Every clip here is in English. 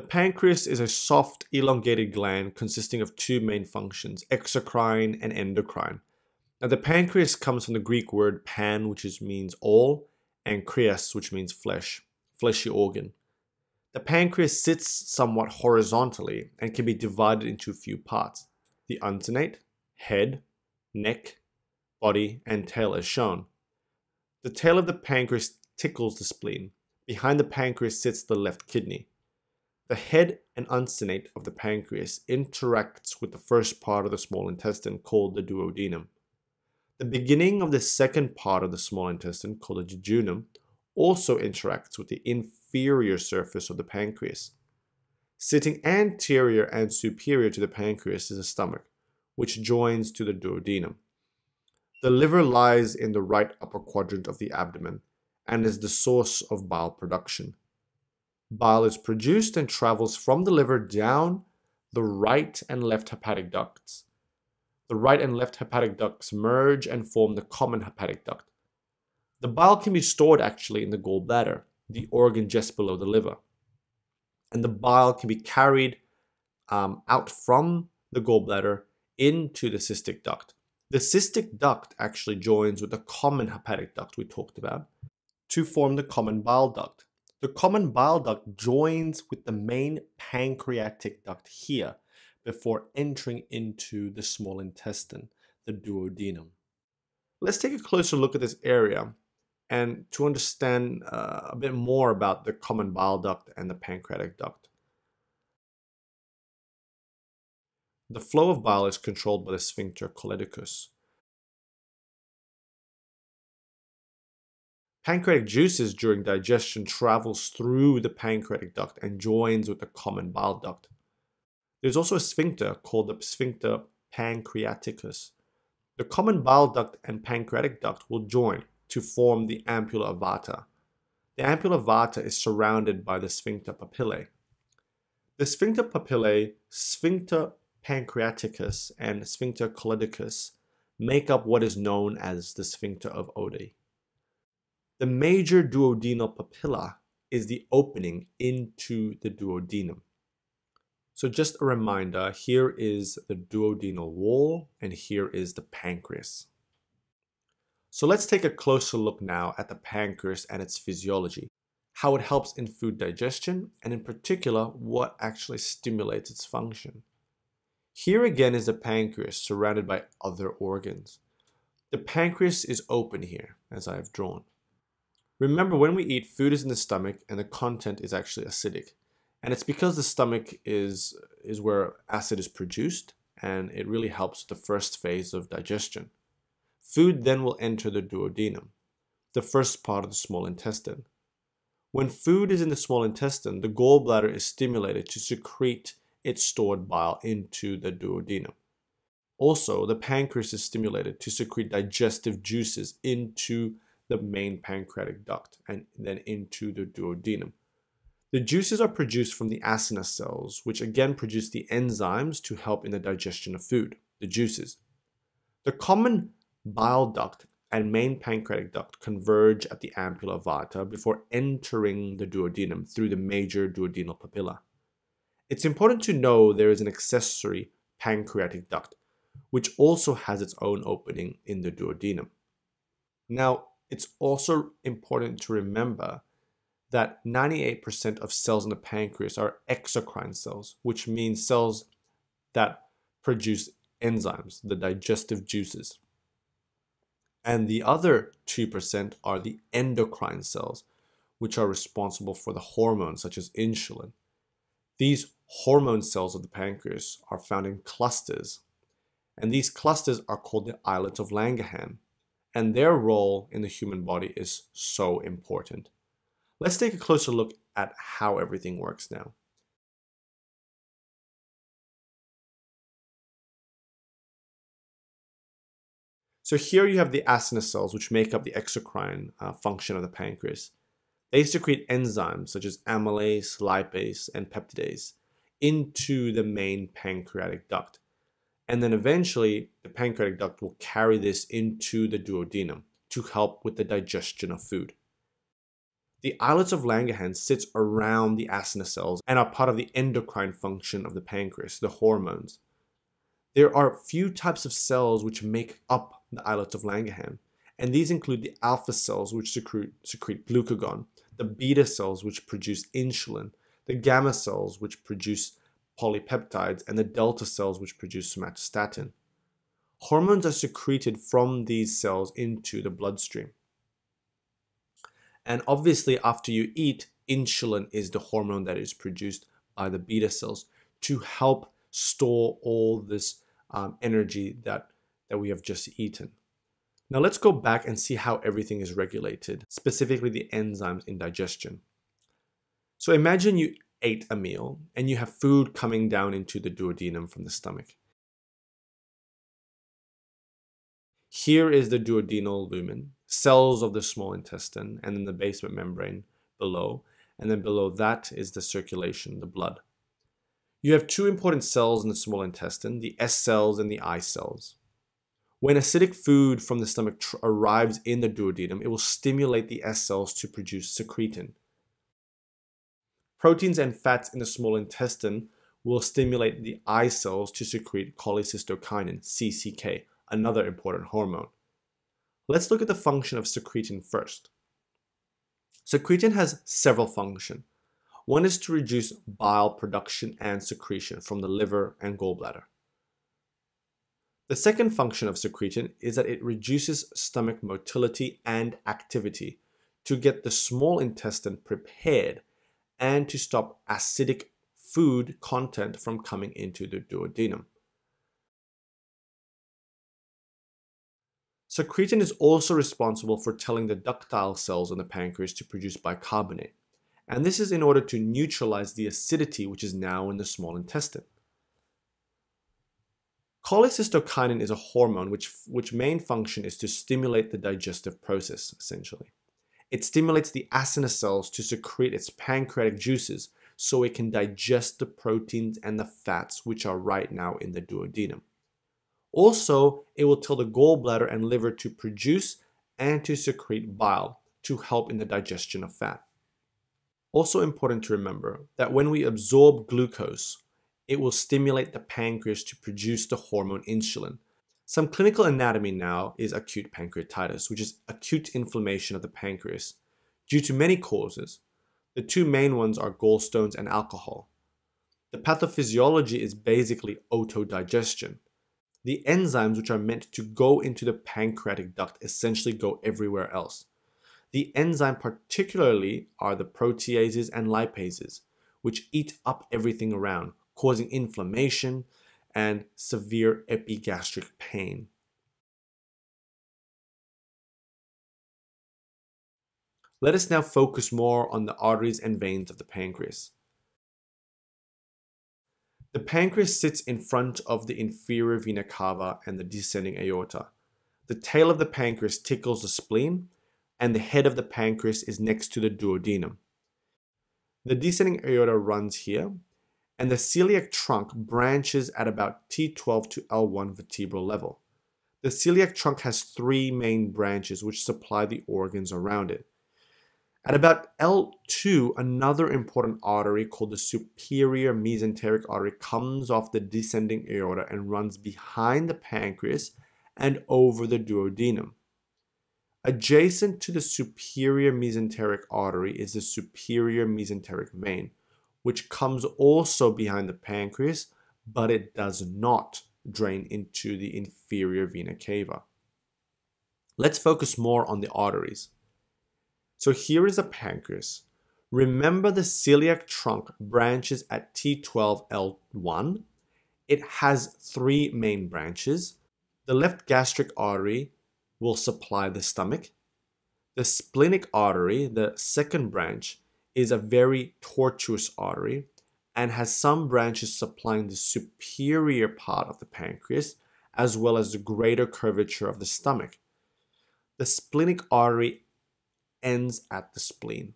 The pancreas is a soft, elongated gland consisting of two main functions, exocrine and endocrine. Now, the pancreas comes from the Greek word pan, which is, means all, and kreas, which means flesh, fleshy organ. The pancreas sits somewhat horizontally and can be divided into a few parts the uncinate, head, neck, body, and tail as shown. The tail of the pancreas tickles the spleen. Behind the pancreas sits the left kidney. The head and uncinate of the pancreas interacts with the first part of the small intestine called the duodenum. The beginning of the second part of the small intestine called the jejunum also interacts with the inferior surface of the pancreas. Sitting anterior and superior to the pancreas is the stomach, which joins to the duodenum. The liver lies in the right upper quadrant of the abdomen and is the source of bile production. Bile is produced and travels from the liver down the right and left hepatic ducts. The right and left hepatic ducts merge and form the common hepatic duct. The bile can be stored actually in the gallbladder, the organ just below the liver. And the bile can be carried um, out from the gallbladder into the cystic duct. The cystic duct actually joins with the common hepatic duct we talked about to form the common bile duct. The common bile duct joins with the main pancreatic duct here before entering into the small intestine, the duodenum. Let's take a closer look at this area and to understand uh, a bit more about the common bile duct and the pancreatic duct. The flow of bile is controlled by the sphincter colicus. Pancreatic juices during digestion travels through the pancreatic duct and joins with the common bile duct. There's also a sphincter called the sphincter pancreaticus. The common bile duct and pancreatic duct will join to form the ampulla Vater. The ampulla Vater is surrounded by the sphincter papillae. The sphincter papillae, sphincter pancreaticus, and sphincter coliticus make up what is known as the sphincter of Oddi. The major duodenal papilla is the opening into the duodenum. So just a reminder, here is the duodenal wall and here is the pancreas. So let's take a closer look now at the pancreas and its physiology, how it helps in food digestion, and in particular, what actually stimulates its function. Here again is the pancreas surrounded by other organs. The pancreas is open here, as I have drawn. Remember, when we eat, food is in the stomach and the content is actually acidic. And it's because the stomach is, is where acid is produced and it really helps the first phase of digestion. Food then will enter the duodenum, the first part of the small intestine. When food is in the small intestine, the gallbladder is stimulated to secrete its stored bile into the duodenum. Also, the pancreas is stimulated to secrete digestive juices into the main pancreatic duct and then into the duodenum. The juices are produced from the acinar cells, which again produce the enzymes to help in the digestion of food, the juices. The common bile duct and main pancreatic duct converge at the ampulla vata before entering the duodenum through the major duodenal papilla. It's important to know there is an accessory pancreatic duct, which also has its own opening in the duodenum. Now, it's also important to remember that 98% of cells in the pancreas are exocrine cells, which means cells that produce enzymes, the digestive juices. And the other 2% are the endocrine cells, which are responsible for the hormones such as insulin. These hormone cells of the pancreas are found in clusters, and these clusters are called the islets of Langerhans and their role in the human body is so important. Let's take a closer look at how everything works now. So here you have the asthma cells, which make up the exocrine uh, function of the pancreas. They secrete enzymes such as amylase, lipase, and peptidase into the main pancreatic duct. And then eventually, the pancreatic duct will carry this into the duodenum to help with the digestion of food. The islets of Langerhans sits around the acina cells and are part of the endocrine function of the pancreas, the hormones. There are few types of cells which make up the islets of Langerhans, and these include the alpha cells which secrete, secrete glucagon, the beta cells which produce insulin, the gamma cells which produce polypeptides and the delta cells which produce somatostatin. Hormones are secreted from these cells into the bloodstream. And obviously, after you eat, insulin is the hormone that is produced by the beta cells to help store all this um, energy that, that we have just eaten. Now let's go back and see how everything is regulated, specifically the enzymes in digestion. So imagine you ate a meal and you have food coming down into the duodenum from the stomach. Here is the duodenal lumen, cells of the small intestine, and then the basement membrane below, and then below that is the circulation, the blood. You have two important cells in the small intestine, the S cells and the I cells. When acidic food from the stomach arrives in the duodenum, it will stimulate the S cells to produce secretin, Proteins and fats in the small intestine will stimulate the eye cells to secrete cholecystokinin, CCK, another important hormone. Let's look at the function of secretin first. Secretin has several functions. One is to reduce bile production and secretion from the liver and gallbladder. The second function of secretin is that it reduces stomach motility and activity to get the small intestine prepared and to stop acidic food content from coming into the duodenum. Secretin is also responsible for telling the ductile cells in the pancreas to produce bicarbonate, and this is in order to neutralize the acidity which is now in the small intestine. Cholecystokinin is a hormone which, which main function is to stimulate the digestive process, essentially. It stimulates the acinar cells to secrete its pancreatic juices so it can digest the proteins and the fats which are right now in the duodenum. Also, it will tell the gallbladder and liver to produce and to secrete bile to help in the digestion of fat. Also important to remember that when we absorb glucose, it will stimulate the pancreas to produce the hormone insulin, some clinical anatomy now is acute pancreatitis, which is acute inflammation of the pancreas due to many causes. The two main ones are gallstones and alcohol. The pathophysiology is basically autodigestion. The enzymes which are meant to go into the pancreatic duct essentially go everywhere else. The enzyme particularly are the proteases and lipases, which eat up everything around, causing inflammation and severe epigastric pain. Let us now focus more on the arteries and veins of the pancreas. The pancreas sits in front of the inferior vena cava and the descending aorta. The tail of the pancreas tickles the spleen, and the head of the pancreas is next to the duodenum. The descending aorta runs here, and the celiac trunk branches at about T12 to L1 vertebral level. The celiac trunk has three main branches which supply the organs around it. At about L2, another important artery called the superior mesenteric artery comes off the descending aorta and runs behind the pancreas and over the duodenum. Adjacent to the superior mesenteric artery is the superior mesenteric vein which comes also behind the pancreas, but it does not drain into the inferior vena cava. Let's focus more on the arteries. So here is the pancreas. Remember the celiac trunk branches at T12L1. It has three main branches. The left gastric artery will supply the stomach. The splenic artery, the second branch, is a very tortuous artery and has some branches supplying the superior part of the pancreas as well as the greater curvature of the stomach. The splenic artery ends at the spleen.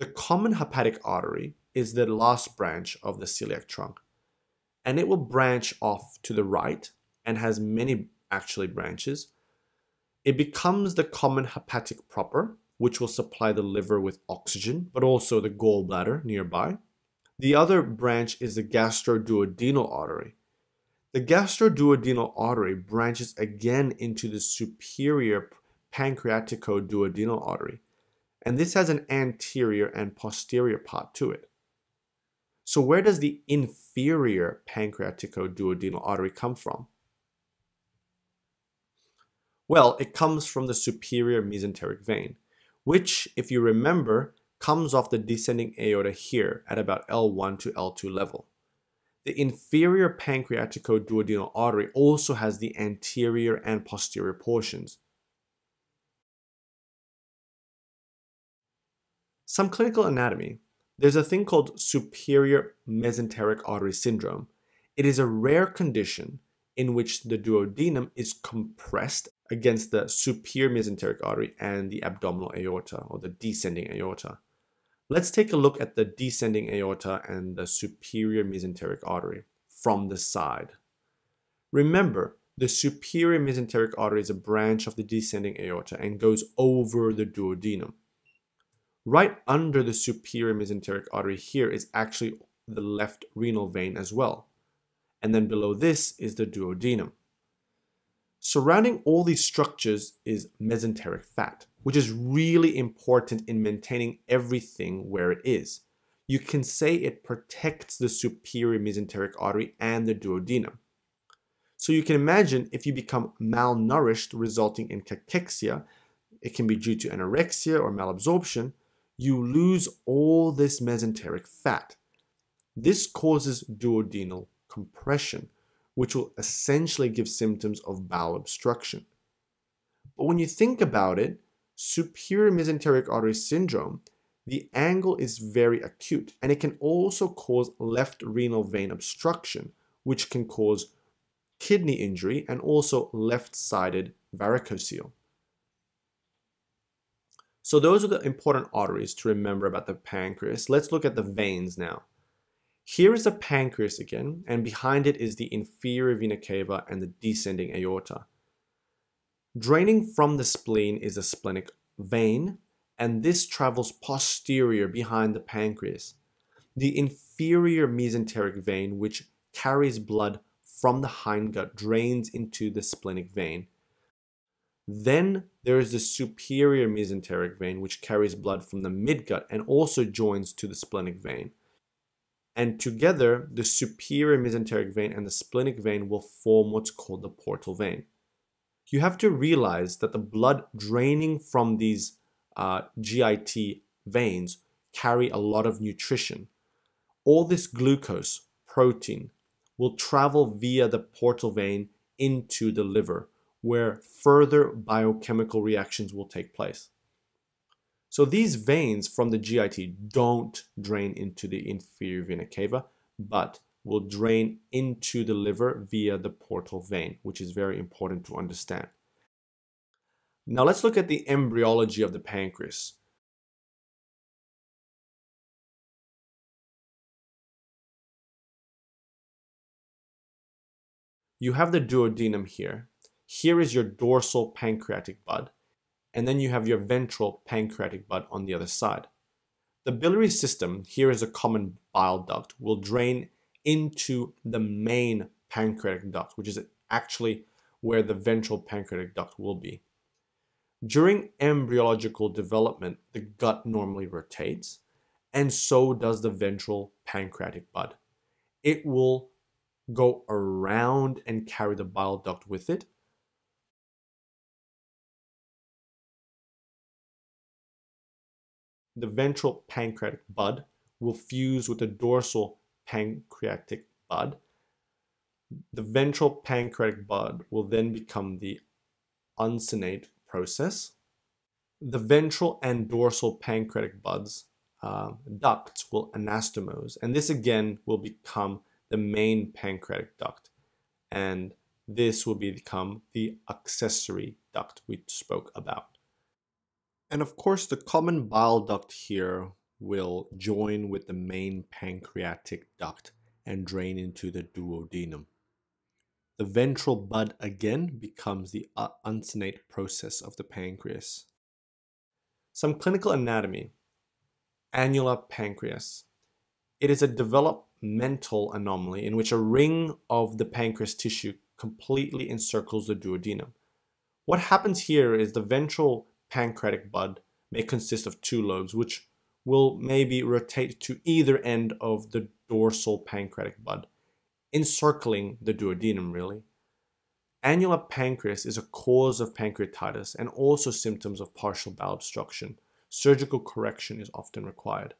The common hepatic artery is the last branch of the celiac trunk, and it will branch off to the right and has many actually branches. It becomes the common hepatic proper which will supply the liver with oxygen, but also the gallbladder nearby. The other branch is the gastroduodenal artery. The gastroduodenal artery branches again into the superior pancreaticoduodenal artery, and this has an anterior and posterior part to it. So, where does the inferior pancreaticoduodenal artery come from? Well, it comes from the superior mesenteric vein which, if you remember, comes off the descending aorta here at about L1 to L2 level. The inferior pancreatico-duodenal artery also has the anterior and posterior portions. Some clinical anatomy. There's a thing called superior mesenteric artery syndrome. It is a rare condition in which the duodenum is compressed against the superior mesenteric artery and the abdominal aorta or the descending aorta. Let's take a look at the descending aorta and the superior mesenteric artery from the side. Remember, the superior mesenteric artery is a branch of the descending aorta and goes over the duodenum. Right under the superior mesenteric artery here is actually the left renal vein as well. And then below this is the duodenum. Surrounding all these structures is mesenteric fat, which is really important in maintaining everything where it is. You can say it protects the superior mesenteric artery and the duodenum. So you can imagine if you become malnourished resulting in cachexia, it can be due to anorexia or malabsorption, you lose all this mesenteric fat. This causes duodenal compression, which will essentially give symptoms of bowel obstruction. But when you think about it, superior mesenteric artery syndrome, the angle is very acute and it can also cause left renal vein obstruction, which can cause kidney injury and also left-sided varicocele. So those are the important arteries to remember about the pancreas. Let's look at the veins now. Here is the pancreas again, and behind it is the inferior vena cava and the descending aorta. Draining from the spleen is the splenic vein, and this travels posterior behind the pancreas. The inferior mesenteric vein, which carries blood from the hindgut, drains into the splenic vein. Then there is the superior mesenteric vein, which carries blood from the midgut and also joins to the splenic vein. And together, the superior mesenteric vein and the splenic vein will form what's called the portal vein. You have to realize that the blood draining from these uh, GIT veins carry a lot of nutrition. All this glucose, protein, will travel via the portal vein into the liver, where further biochemical reactions will take place. So these veins from the GIT don't drain into the inferior vena cava, but will drain into the liver via the portal vein, which is very important to understand. Now let's look at the embryology of the pancreas. You have the duodenum here. Here is your dorsal pancreatic bud and then you have your ventral pancreatic bud on the other side. The biliary system, here is a common bile duct, will drain into the main pancreatic duct, which is actually where the ventral pancreatic duct will be. During embryological development, the gut normally rotates, and so does the ventral pancreatic bud. It will go around and carry the bile duct with it, the ventral pancreatic bud will fuse with the dorsal pancreatic bud. The ventral pancreatic bud will then become the uncinate process. The ventral and dorsal pancreatic buds uh, ducts will anastomose, and this again will become the main pancreatic duct, and this will become the accessory duct we spoke about. And of course, the common bile duct here will join with the main pancreatic duct and drain into the duodenum. The ventral bud again becomes the uh, uncinate process of the pancreas. Some clinical anatomy. Annular pancreas. It is a developmental anomaly in which a ring of the pancreas tissue completely encircles the duodenum. What happens here is the ventral pancreatic bud may consist of two lobes, which will maybe rotate to either end of the dorsal pancreatic bud, encircling the duodenum really. Annular pancreas is a cause of pancreatitis and also symptoms of partial bowel obstruction. Surgical correction is often required.